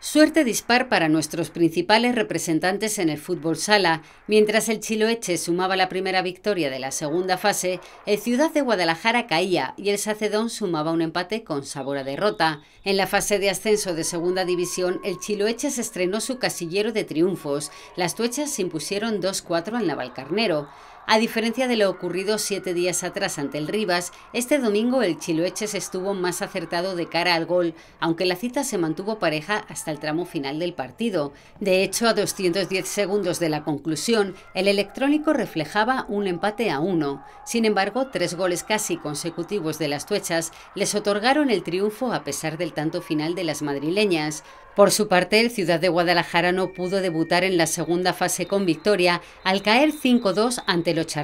Suerte dispar para nuestros principales representantes en el fútbol sala. Mientras el Chiloeche sumaba la primera victoria de la segunda fase, el Ciudad de Guadalajara caía y el Sacedón sumaba un empate con sabor a derrota. En la fase de ascenso de segunda división, el Chiloeche se estrenó su casillero de triunfos. Las tuechas se impusieron 2-4 al Navalcarnero. A diferencia de lo ocurrido siete días atrás ante el Rivas, este domingo el Chiloeches estuvo más acertado de cara al gol, aunque la cita se mantuvo pareja hasta el tramo final del partido. De hecho, a 210 segundos de la conclusión, el electrónico reflejaba un empate a uno. Sin embargo, tres goles casi consecutivos de las tuechas les otorgaron el triunfo a pesar del tanto final de las madrileñas. Por su parte, el Ciudad de Guadalajara no pudo debutar en la segunda fase con victoria al caer 5-2 ante el los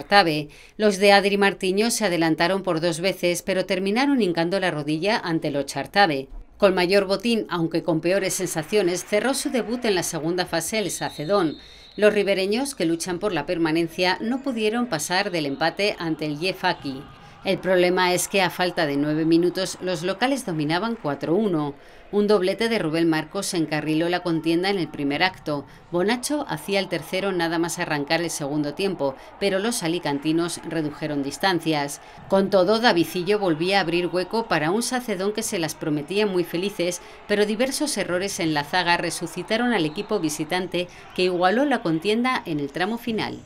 Los de Adri Martiño se adelantaron por dos veces, pero terminaron hincando la rodilla ante los Chartabe. Con mayor botín, aunque con peores sensaciones, cerró su debut en la segunda fase el Sacedón. Los ribereños, que luchan por la permanencia, no pudieron pasar del empate ante el Yefaki. El problema es que a falta de nueve minutos los locales dominaban 4-1. Un doblete de Rubén Marcos encarriló la contienda en el primer acto. Bonacho hacía el tercero nada más arrancar el segundo tiempo, pero los alicantinos redujeron distancias. Con todo, Davicillo volvía a abrir hueco para un sacedón que se las prometía muy felices, pero diversos errores en la zaga resucitaron al equipo visitante que igualó la contienda en el tramo final.